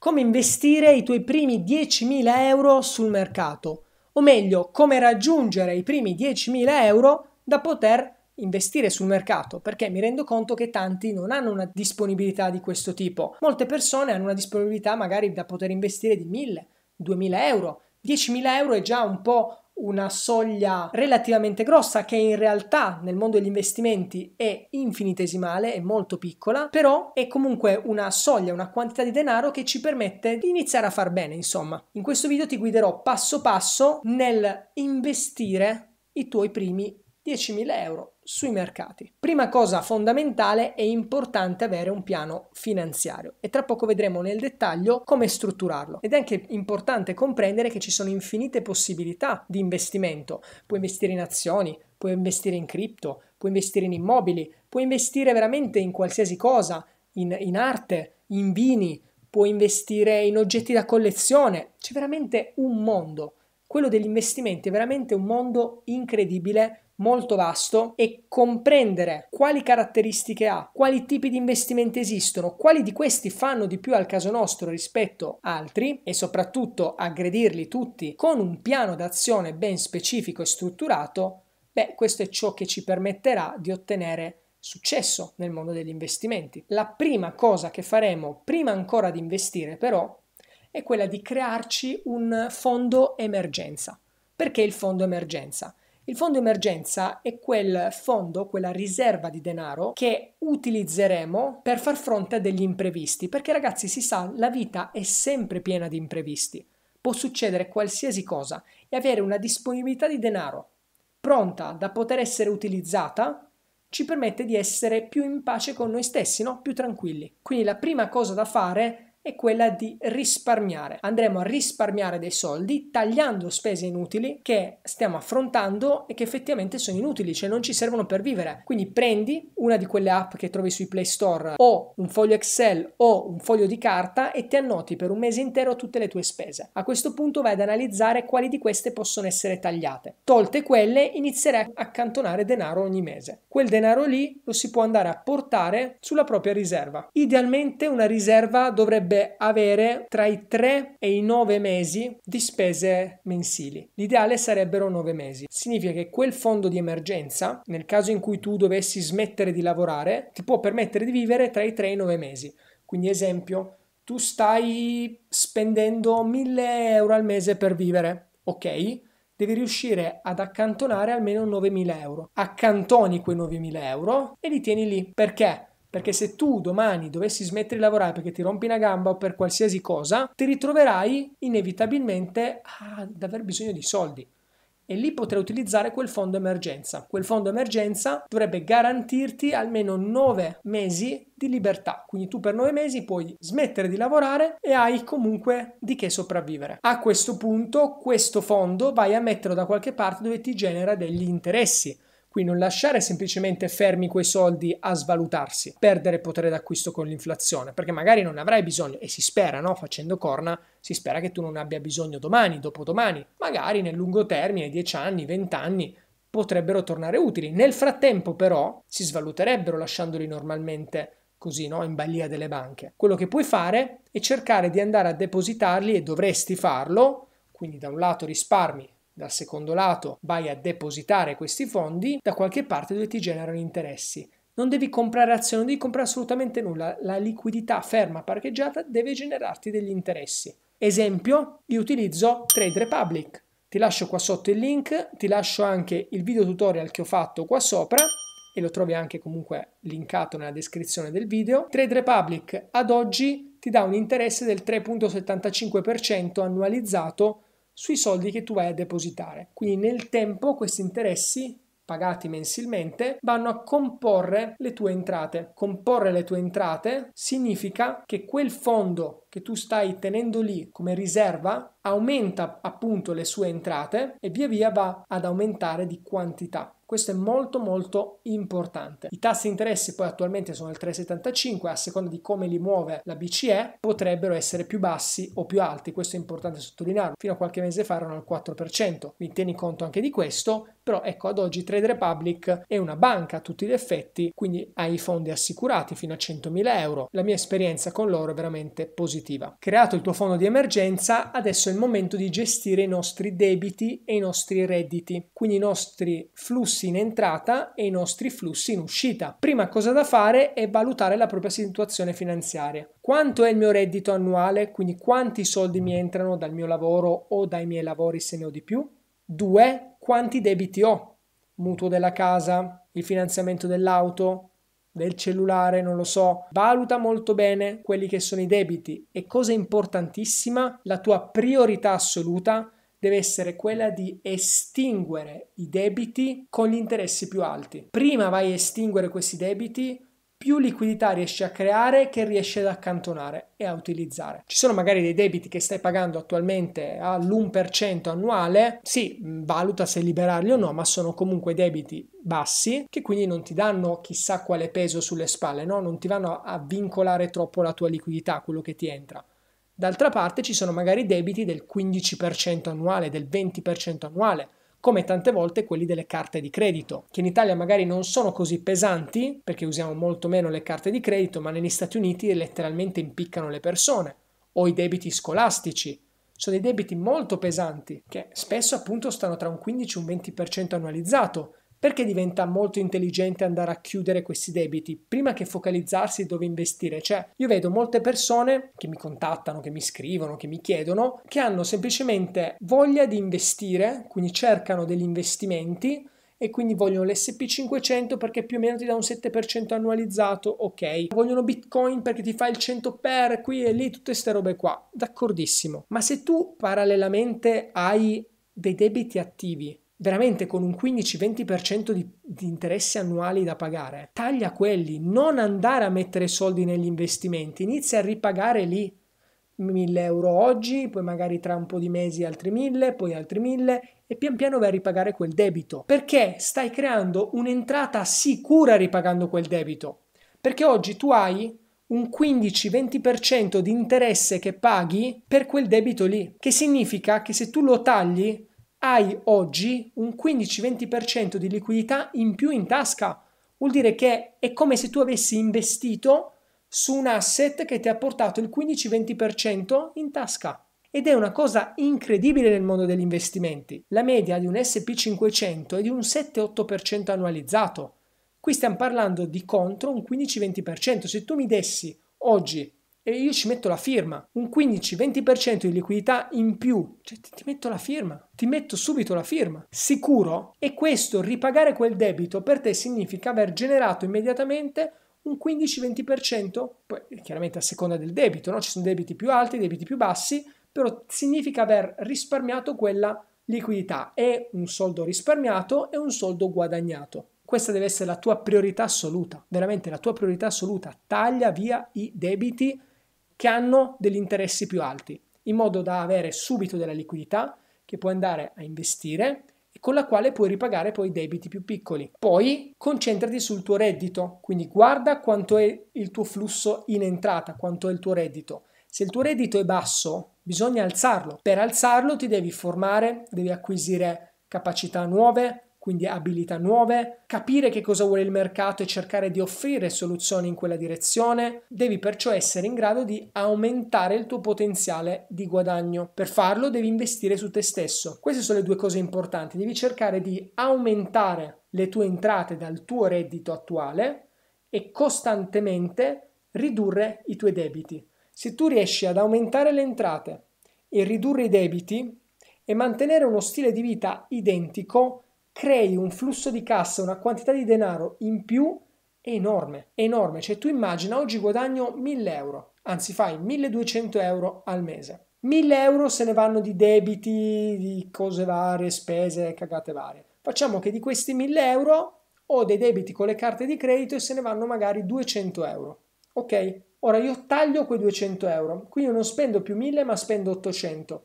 come investire i tuoi primi 10.000 euro sul mercato, o meglio, come raggiungere i primi 10.000 euro da poter investire sul mercato, perché mi rendo conto che tanti non hanno una disponibilità di questo tipo. Molte persone hanno una disponibilità magari da poter investire di 1.000, 2.000 euro. 10.000 euro è già un po' una soglia relativamente grossa che in realtà nel mondo degli investimenti è infinitesimale, è molto piccola, però è comunque una soglia, una quantità di denaro che ci permette di iniziare a far bene, insomma. In questo video ti guiderò passo passo nel investire i tuoi primi 10.000 euro sui mercati. Prima cosa fondamentale è importante avere un piano finanziario e tra poco vedremo nel dettaglio come strutturarlo. Ed è anche importante comprendere che ci sono infinite possibilità di investimento. Puoi investire in azioni, puoi investire in cripto, puoi investire in immobili, puoi investire veramente in qualsiasi cosa, in, in arte, in vini, puoi investire in oggetti da collezione. C'è veramente un mondo quello degli investimenti è veramente un mondo incredibile molto vasto e comprendere quali caratteristiche ha, quali tipi di investimenti esistono, quali di questi fanno di più al caso nostro rispetto a altri e soprattutto aggredirli tutti con un piano d'azione ben specifico e strutturato, beh, questo è ciò che ci permetterà di ottenere successo nel mondo degli investimenti. La prima cosa che faremo prima ancora di investire però è quella di crearci un fondo emergenza. Perché il fondo emergenza? Il fondo emergenza è quel fondo, quella riserva di denaro che utilizzeremo per far fronte a degli imprevisti, perché ragazzi si sa, la vita è sempre piena di imprevisti. Può succedere qualsiasi cosa e avere una disponibilità di denaro pronta da poter essere utilizzata ci permette di essere più in pace con noi stessi, no? più tranquilli. Quindi la prima cosa da fare è quella di risparmiare. Andremo a risparmiare dei soldi tagliando spese inutili che stiamo affrontando e che effettivamente sono inutili, cioè non ci servono per vivere. Quindi prendi una di quelle app che trovi sui Play Store o un foglio Excel o un foglio di carta e ti annoti per un mese intero tutte le tue spese. A questo punto vai ad analizzare quali di queste possono essere tagliate. Tolte quelle, inizierai a accantonare denaro ogni mese. Quel denaro lì lo si può andare a portare sulla propria riserva. Idealmente una riserva dovrebbe dovrebbe avere tra i 3 e i 9 mesi di spese mensili. L'ideale sarebbero 9 mesi. Significa che quel fondo di emergenza, nel caso in cui tu dovessi smettere di lavorare, ti può permettere di vivere tra i 3 e i 9 mesi. Quindi esempio, tu stai spendendo 1000 euro al mese per vivere, ok? devi riuscire ad accantonare almeno 9.000 euro. Accantoni quei 9.000 euro e li tieni lì. Perché? Perché se tu domani dovessi smettere di lavorare perché ti rompi una gamba o per qualsiasi cosa, ti ritroverai inevitabilmente ad aver bisogno di soldi e lì potrai utilizzare quel fondo emergenza. Quel fondo emergenza dovrebbe garantirti almeno 9 mesi di libertà, quindi tu per 9 mesi puoi smettere di lavorare e hai comunque di che sopravvivere. A questo punto questo fondo vai a metterlo da qualche parte dove ti genera degli interessi Qui non lasciare semplicemente fermi quei soldi a svalutarsi, perdere potere d'acquisto con l'inflazione, perché magari non avrai bisogno e si spera, no? facendo corna, si spera che tu non abbia bisogno domani, dopodomani, magari nel lungo termine, 10 anni, 20 anni, potrebbero tornare utili. Nel frattempo però si svaluterebbero lasciandoli normalmente così no? in balia delle banche. Quello che puoi fare è cercare di andare a depositarli e dovresti farlo, quindi da un lato risparmi dal secondo lato vai a depositare questi fondi da qualche parte dove ti generano interessi. Non devi comprare azioni, non devi comprare assolutamente nulla. La liquidità ferma parcheggiata deve generarti degli interessi. Esempio, io utilizzo Trade Republic. Ti lascio qua sotto il link, ti lascio anche il video tutorial che ho fatto qua sopra e lo trovi anche comunque linkato nella descrizione del video. Trade Republic ad oggi ti dà un interesse del 3.75% annualizzato sui soldi che tu vai a depositare. Quindi nel tempo questi interessi pagati mensilmente vanno a comporre le tue entrate. Comporre le tue entrate significa che quel fondo che tu stai tenendo lì come riserva aumenta appunto le sue entrate e via via va ad aumentare di quantità. Questo è molto molto importante. I tassi di interesse poi attualmente sono al 3,75, a seconda di come li muove la BCE potrebbero essere più bassi o più alti, questo è importante sottolinearlo. Fino a qualche mese fa erano al 4%, quindi tieni conto anche di questo però ecco ad oggi Trade Republic è una banca a tutti gli effetti, quindi ha i fondi assicurati fino a 100.000 euro. La mia esperienza con loro è veramente positiva. Creato il tuo fondo di emergenza, adesso è il momento di gestire i nostri debiti e i nostri redditi, quindi i nostri flussi in entrata e i nostri flussi in uscita. Prima cosa da fare è valutare la propria situazione finanziaria. Quanto è il mio reddito annuale, quindi quanti soldi mi entrano dal mio lavoro o dai miei lavori se ne ho di più? Due, Quanti debiti ho? Mutuo della casa, il finanziamento dell'auto, del cellulare, non lo so. Valuta molto bene quelli che sono i debiti e cosa importantissima, la tua priorità assoluta deve essere quella di estinguere i debiti con gli interessi più alti. Prima vai a estinguere questi debiti più liquidità riesci a creare che riesci ad accantonare e a utilizzare. Ci sono magari dei debiti che stai pagando attualmente all'1% annuale, sì, mm, valuta se liberarli o no, ma sono comunque debiti bassi che quindi non ti danno chissà quale peso sulle spalle, no? non ti vanno a vincolare troppo la tua liquidità, quello che ti entra. D'altra parte ci sono magari debiti del 15% annuale, del 20% annuale, come tante volte quelli delle carte di credito, che in Italia magari non sono così pesanti, perché usiamo molto meno le carte di credito, ma negli Stati Uniti letteralmente impiccano le persone, o i debiti scolastici. Sono dei debiti molto pesanti, che spesso appunto stanno tra un 15 e un 20% annualizzato, perché diventa molto intelligente andare a chiudere questi debiti prima che focalizzarsi dove investire. Cioè, io vedo molte persone che mi contattano, che mi scrivono, che mi chiedono, che hanno semplicemente voglia di investire, quindi cercano degli investimenti e quindi vogliono l'SP500 perché più o meno ti dà un 7% annualizzato, ok. Vogliono Bitcoin perché ti fa il 100 per qui e lì, tutte queste robe qua, d'accordissimo. Ma se tu parallelamente hai dei debiti attivi veramente con un 15-20% di, di, interessi annuali da pagare, taglia quelli, non andare a mettere soldi negli investimenti, inizia a ripagare lì 1000 euro oggi, poi magari tra un po' di mesi altri 1000, poi altri 1000 e pian piano vai a ripagare quel debito, perché stai creando un'entrata sicura ripagando quel debito, perché oggi tu hai un 15-20% di interesse che paghi per quel debito lì, che significa che se tu lo tagli hai oggi un 15-20% di liquidità in più in tasca. Vuol dire che è come se tu avessi investito su un asset che ti ha portato il 15-20% in tasca. Ed è una cosa incredibile nel mondo degli investimenti. La media di un SP500 è di un 7-8% annualizzato. Qui stiamo parlando di contro un 15-20%. Se tu mi dessi oggi e io ci metto la firma, un 15-20% di liquidità in più, cioè ti metto la firma, ti metto subito la firma, sicuro? E questo ripagare quel debito per te significa aver generato immediatamente un 15-20%, poi chiaramente a seconda del debito, no? ci sono debiti più alti, debiti più bassi, però significa aver risparmiato quella liquidità, è un soldo risparmiato e un soldo guadagnato. Questa deve essere la tua priorità assoluta, veramente la tua priorità assoluta, taglia via i debiti che hanno degli interessi più alti, in modo da avere subito della liquidità che puoi andare a investire e con la quale puoi ripagare poi debiti più piccoli. Poi concentrati sul tuo reddito, quindi guarda quanto è il tuo flusso in entrata, quanto è il tuo reddito. Se il tuo reddito è basso, bisogna alzarlo. Per alzarlo ti devi formare, devi acquisire capacità nuove, quindi abilità nuove, capire che cosa vuole il mercato e cercare di offrire soluzioni in quella direzione. Devi perciò essere in grado di aumentare il tuo potenziale di guadagno. Per farlo devi investire su te stesso. Queste sono le due cose importanti. Devi cercare di aumentare le tue entrate dal tuo reddito attuale e costantemente ridurre i tuoi debiti. Se tu riesci ad aumentare le entrate e ridurre i debiti e mantenere uno stile di vita identico, crei un flusso di cassa, una quantità di denaro in più enorme, enorme. Cioè tu immagina oggi guadagno 1000 euro, anzi fai 1200 euro al mese. 1000 euro se ne vanno di debiti, di cose varie, spese, cagate varie. Facciamo che di questi 1000 euro ho dei debiti con le carte di credito e se ne vanno magari 200 euro. Ok? Ora io taglio quei 200 euro, quindi non spendo più 1000 ma spendo 800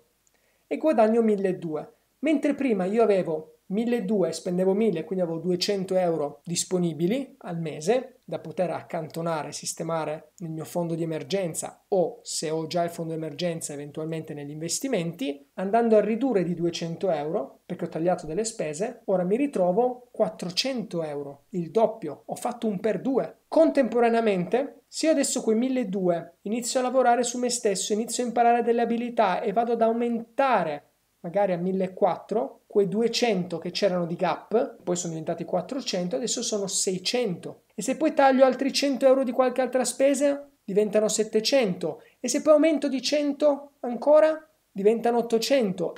e guadagno 1200. Mentre prima io avevo 1200 spendevo 1000 quindi avevo 200 euro disponibili al mese da poter accantonare sistemare nel mio fondo di emergenza o se ho già il fondo di emergenza eventualmente negli investimenti andando a ridurre di 200 euro perché ho tagliato delle spese ora mi ritrovo 400 euro il doppio ho fatto un per due contemporaneamente se io adesso quei 1200 inizio a lavorare su me stesso inizio a imparare delle abilità e vado ad aumentare magari a 1400, quei 200 che c'erano di gap, poi sono diventati 400, adesso sono 600. E se poi taglio altri 100 euro di qualche altra spesa, diventano 700. E se poi aumento di 100 ancora, diventano 800.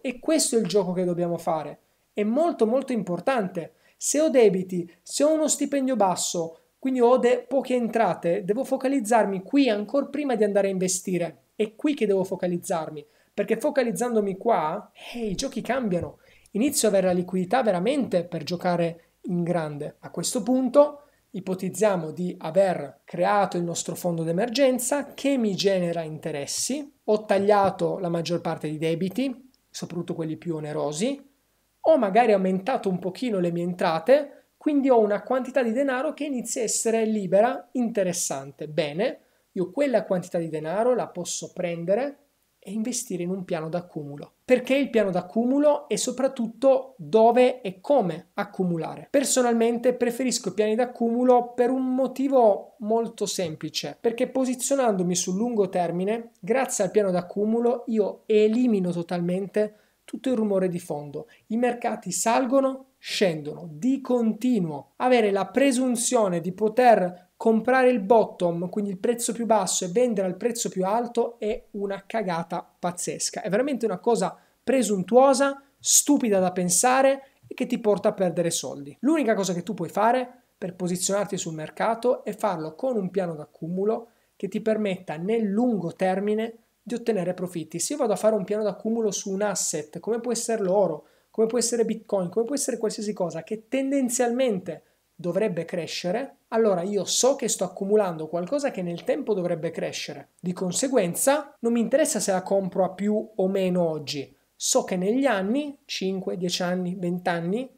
E questo è il gioco che dobbiamo fare. È molto molto importante. Se ho debiti, se ho uno stipendio basso, quindi ho de- poche entrate, devo focalizzarmi qui ancora prima di andare a investire. È qui che devo focalizzarmi, perché focalizzandomi qua, hey, eh, i giochi cambiano. Inizio ad avere la liquidità veramente per giocare in grande. A questo punto ipotizziamo di aver creato il nostro fondo d'emergenza che mi genera interessi, ho tagliato la maggior parte dei debiti, soprattutto quelli più onerosi, ho magari aumentato un pochino le mie entrate, quindi ho una quantità di denaro che inizia a essere libera, interessante. Bene, io quella quantità di denaro la posso prendere e investire in un piano d'accumulo. Perché il piano d'accumulo e soprattutto dove e come accumulare. Personalmente preferisco i piani d'accumulo per un motivo molto semplice, perché posizionandomi sul lungo termine, grazie al piano d'accumulo io elimino totalmente tutto il rumore di fondo. I mercati salgono, scendono di continuo. Avere la presunzione di poter comprare il bottom, quindi il prezzo più basso e vendere al prezzo più alto è una cagata pazzesca. È veramente una cosa presuntuosa, stupida da pensare e che ti porta a perdere soldi. L'unica cosa che tu puoi fare per posizionarti sul mercato è farlo con un piano d'accumulo che ti permetta nel lungo termine di ottenere profitti. Se io vado a fare un piano d'accumulo su un asset, come può essere l'oro, come può essere Bitcoin, come può essere qualsiasi cosa che tendenzialmente dovrebbe crescere, allora io so che sto accumulando qualcosa che nel tempo dovrebbe crescere. Di conseguenza non mi interessa se la compro a più o meno oggi. So che negli anni, 5, 10 anni, 20 anni,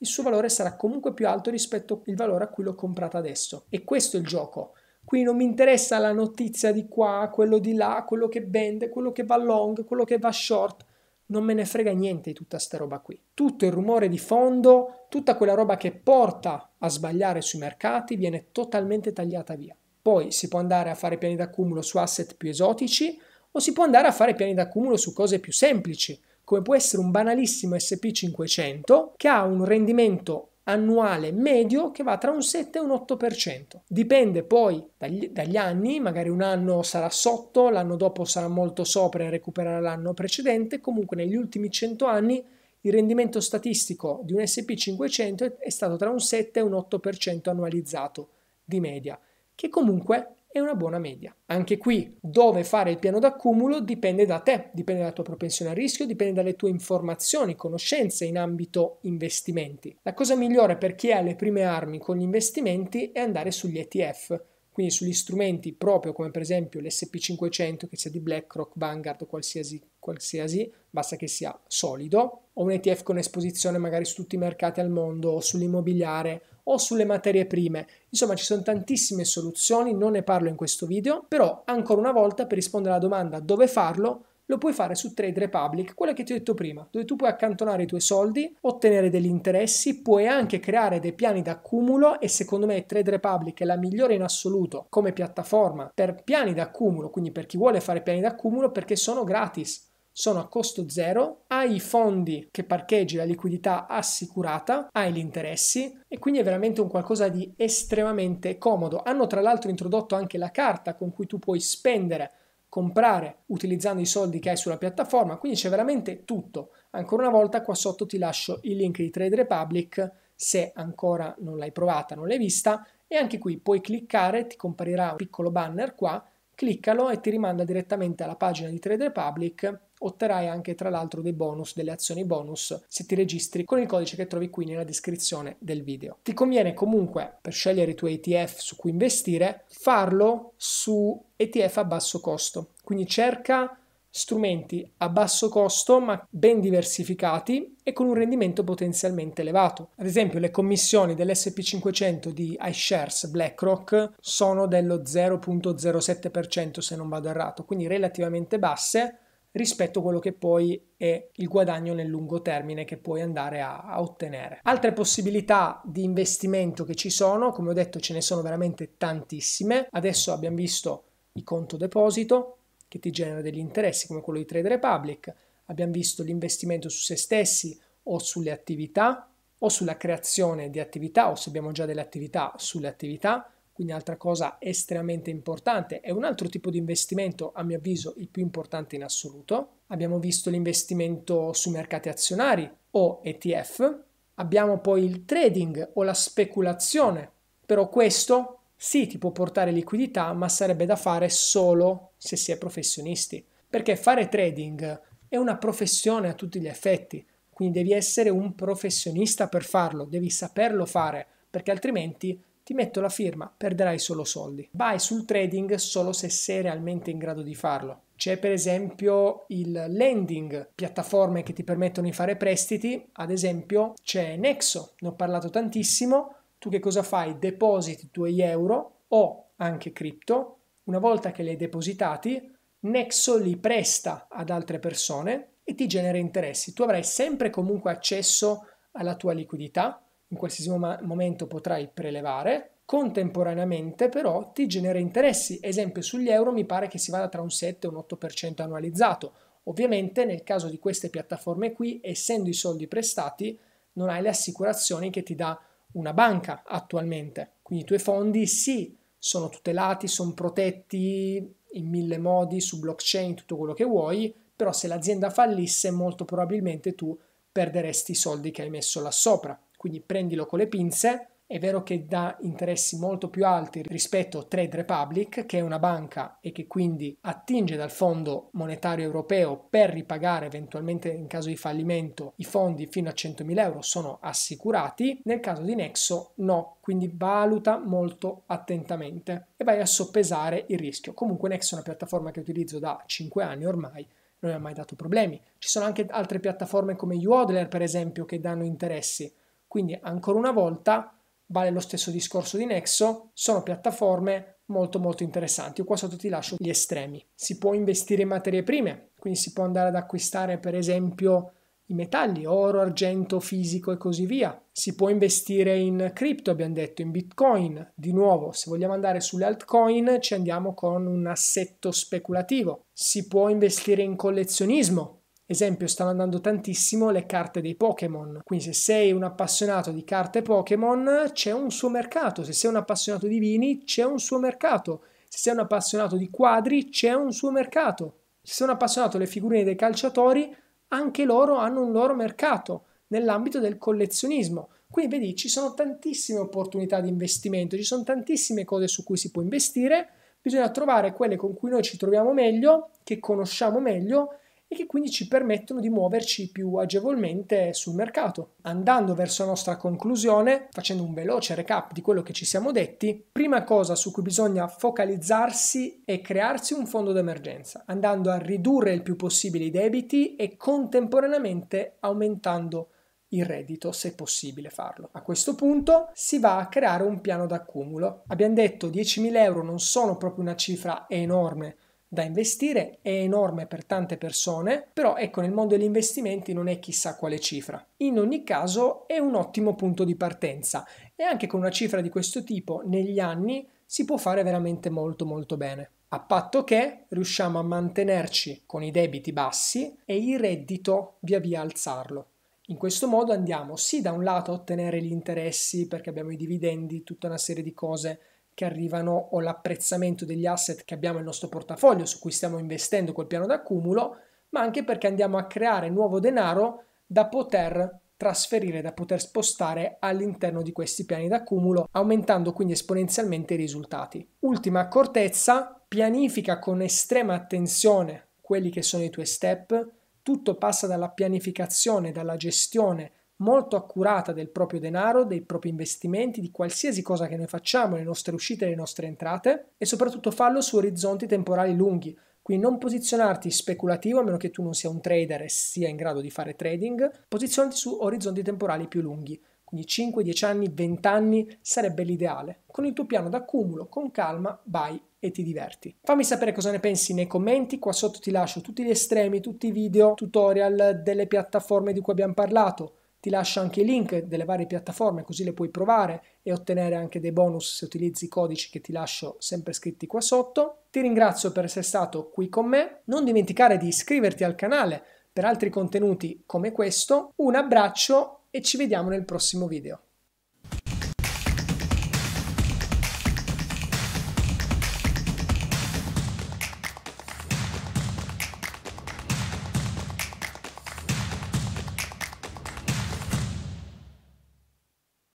il suo valore sarà comunque più alto rispetto al valore a cui l'ho comprata adesso. E questo è il gioco. Qui non mi interessa la notizia di qua, quello di là, quello che vende, quello che va long, quello che va short non me ne frega niente di tutta sta roba qui. Tutto il rumore di fondo, tutta quella roba che porta a sbagliare sui mercati viene totalmente tagliata via. Poi si può andare a fare piani d'accumulo su asset più esotici o si può andare a fare piani d'accumulo su cose più semplici, come può essere un banalissimo SP500 che ha un rendimento annuale medio che va tra un 7 e un 8%. Dipende poi dagli, dagli anni, magari un anno sarà sotto, l'anno dopo sarà molto sopra e recupererà l'anno precedente, comunque negli ultimi 100 anni il rendimento statistico di un SP500 è stato tra un 7 e un 8% annualizzato di media, che comunque e una buona media. Anche qui, dove fare il piano d'accumulo dipende da te, dipende dalla tua propensione al rischio, dipende dalle tue informazioni, conoscenze in ambito investimenti. La cosa migliore per chi ha le prime armi con gli investimenti è andare sugli ETF, quindi sugli strumenti proprio come per esempio l'SP500 che sia di BlackRock, Vanguard o qualsiasi, qualsiasi, basta che sia solido, o un ETF con esposizione magari su tutti i mercati al mondo o sull'immobiliare o sulle materie prime. Insomma, ci sono tantissime soluzioni, non ne parlo in questo video, però ancora una volta per rispondere alla domanda dove farlo, lo puoi fare su Trade Republic, quello che ti ho detto prima, dove tu puoi accantonare i tuoi soldi, ottenere degli interessi, puoi anche creare dei piani d'accumulo e secondo me Trade Republic è la migliore in assoluto come piattaforma per piani d'accumulo, quindi per chi vuole fare piani d'accumulo perché sono gratis sono a costo zero, hai i fondi che parcheggi, la liquidità assicurata, hai gli interessi e quindi è veramente un qualcosa di estremamente comodo. Hanno tra l'altro introdotto anche la carta con cui tu puoi spendere, comprare utilizzando i soldi che hai sulla piattaforma, quindi c'è veramente tutto. Ancora una volta qua sotto ti lascio il link di Trade Republic se ancora non l'hai provata, non l'hai vista e anche qui puoi cliccare, ti comparirà un piccolo banner qua, cliccalo e ti rimanda direttamente alla pagina di Trade Republic otterrai anche tra l'altro dei bonus, delle azioni bonus se ti registri con il codice che trovi qui nella descrizione del video. Ti conviene comunque per scegliere i tuoi ETF su cui investire farlo su ETF a basso costo, quindi cerca strumenti a basso costo ma ben diversificati e con un rendimento potenzialmente elevato. Ad esempio le commissioni dell'SP500 di iShares BlackRock sono dello 0.07% se non vado errato, quindi relativamente basse rispetto a quello che poi è il guadagno nel lungo termine che puoi andare a, a, ottenere. Altre possibilità di investimento che ci sono, come ho detto ce ne sono veramente tantissime, adesso abbiamo visto il conto deposito che ti genera degli interessi come quello di Trade Republic, abbiamo visto l'investimento su se stessi o sulle attività o sulla creazione di attività o se abbiamo già delle attività sulle attività, quindi altra cosa estremamente importante. È un altro tipo di investimento, a mio avviso, il più importante in assoluto. Abbiamo visto l'investimento su mercati azionari o ETF. Abbiamo poi il trading o la speculazione, però questo sì ti può portare liquidità, ma sarebbe da fare solo se si è professionisti, perché fare trading è una professione a tutti gli effetti, quindi devi essere un professionista per farlo, devi saperlo fare, perché altrimenti ti metto la firma, perderai solo soldi. Vai sul trading solo se sei realmente in grado di farlo. C'è per esempio il lending, piattaforme che ti permettono di fare prestiti, ad esempio c'è Nexo, ne ho parlato tantissimo, tu che cosa fai? Depositi i tuoi euro o anche cripto, una volta che li hai depositati, Nexo li presta ad altre persone e ti genera interessi. Tu avrai sempre comunque accesso alla tua liquidità, in qualsiasi momento potrai prelevare. Contemporaneamente però ti genera interessi, esempio sugli euro mi pare che si vada tra un 7 e un 8% annualizzato. Ovviamente nel caso di queste piattaforme qui, essendo i soldi prestati, non hai le assicurazioni che ti dà una banca attualmente. Quindi i tuoi fondi sì, sono tutelati, sono protetti in mille modi su blockchain, tutto quello che vuoi, però se l'azienda fallisse molto probabilmente tu perderesti i soldi che hai messo là sopra quindi prendilo con le pinze. È vero che dà interessi molto più alti rispetto a Trade Republic, che è una banca e che quindi attinge dal Fondo Monetario Europeo per ripagare eventualmente in caso di fallimento i fondi fino a 100.000 euro sono assicurati. Nel caso di Nexo no, quindi valuta molto attentamente e vai a soppesare il rischio. Comunque Nexo è una piattaforma che utilizzo da 5 anni ormai, non mi ha mai dato problemi. Ci sono anche altre piattaforme come Uodler, per esempio, che danno interessi. Quindi ancora una volta vale lo stesso discorso di Nexo, sono piattaforme molto molto interessanti. Io qua sotto ti lascio gli estremi. Si può investire in materie prime, quindi si può andare ad acquistare per esempio i metalli, oro, argento, fisico e così via. Si può investire in cripto, abbiamo detto, in bitcoin. Di nuovo, se vogliamo andare sulle altcoin, ci andiamo con un assetto speculativo. Si può investire in collezionismo, Esempio, stanno andando tantissimo le carte dei Pokémon, quindi se sei un appassionato di carte Pokémon c'è un suo mercato, se sei un appassionato di vini c'è un suo mercato, se sei un appassionato di quadri c'è un suo mercato, se sei un appassionato delle figurine dei calciatori anche loro hanno un loro mercato nell'ambito del collezionismo. Quindi vedi, ci sono tantissime opportunità di investimento, ci sono tantissime cose su cui si può investire, bisogna trovare quelle con cui noi ci troviamo meglio, che conosciamo meglio e che quindi ci permettono di muoverci più agevolmente sul mercato. Andando verso la nostra conclusione, facendo un veloce recap di quello che ci siamo detti, prima cosa su cui bisogna focalizzarsi è crearsi un fondo d'emergenza, andando a ridurre il più possibile i debiti e contemporaneamente aumentando il reddito se possibile farlo. A questo punto si va a creare un piano d'accumulo. Abbiamo detto 10.000 euro non sono proprio una cifra enorme da investire è enorme per tante persone, però ecco nel mondo degli investimenti non è chissà quale cifra. In ogni caso è un ottimo punto di partenza e anche con una cifra di questo tipo negli anni si può fare veramente molto molto bene. A patto che riusciamo a mantenerci con i debiti bassi e il reddito via via alzarlo. In questo modo andiamo sì da un lato a ottenere gli interessi perché abbiamo i dividendi, tutta una serie di cose che arrivano o l'apprezzamento degli asset che abbiamo nel nostro portafoglio su cui stiamo investendo col piano d'accumulo, ma anche perché andiamo a creare nuovo denaro da poter trasferire, da poter spostare all'interno di questi piani d'accumulo, aumentando quindi esponenzialmente i risultati. Ultima accortezza, pianifica con estrema attenzione quelli che sono i tuoi step, tutto passa dalla pianificazione, dalla gestione, molto accurata del proprio denaro, dei propri investimenti, di qualsiasi cosa che noi facciamo, le nostre uscite e le nostre entrate e soprattutto farlo su orizzonti temporali lunghi. Quindi non posizionarti speculativo a meno che tu non sia un trader e sia in grado di fare trading, posizionati su orizzonti temporali più lunghi. Quindi 5, 10 anni, 20 anni sarebbe l'ideale. Con il tuo piano d'accumulo, con calma, vai e ti diverti. Fammi sapere cosa ne pensi nei commenti, qua sotto ti lascio tutti gli estremi, tutti i video, tutorial delle piattaforme di cui abbiamo parlato ti lascio anche i link delle varie piattaforme così le puoi provare e ottenere anche dei bonus se utilizzi i codici che ti lascio sempre scritti qua sotto. Ti ringrazio per essere stato qui con me. Non dimenticare di iscriverti al canale per altri contenuti come questo. Un abbraccio e ci vediamo nel prossimo video.